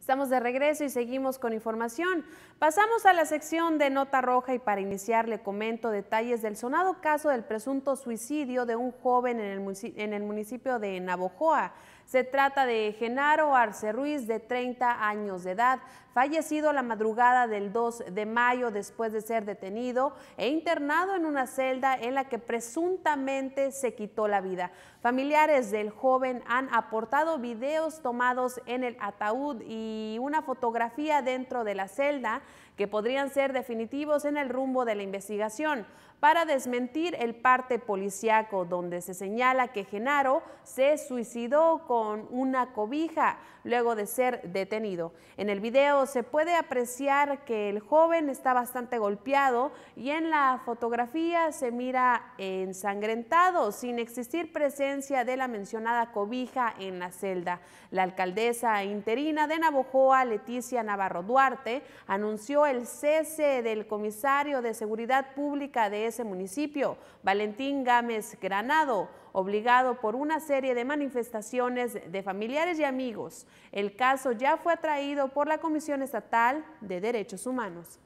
Estamos de regreso y seguimos con información. Pasamos a la sección de Nota Roja y para iniciar le comento detalles del sonado caso del presunto suicidio de un joven en el, municipio de Navojoa. Se trata de Genaro Arce Ruiz, de 30 años de edad, fallecido la madrugada del 2 de mayo después de ser detenido e internado en una celda en la que presuntamente se quitó la vida. Familiares del joven han aportado videos tomados en el ataúd y una fotografía dentro de la celda que podrían ser definitivos en el rumbo de la investigación para desmentir el parte policiaco donde se señala que Genaro se suicidó con una cobija luego de ser detenido. En el video se puede apreciar que el joven está bastante golpeado y en la fotografía se mira ensangrentado sin existir presencia de la mencionada cobija en la celda. La alcaldesa interina de Joa Leticia Navarro Duarte, anunció el cese del comisario de Seguridad Pública de ese municipio, Valentín Gámez Granado, obligado por una serie de manifestaciones de familiares y amigos. El caso ya fue atraído por la Comisión Estatal de Derechos Humanos.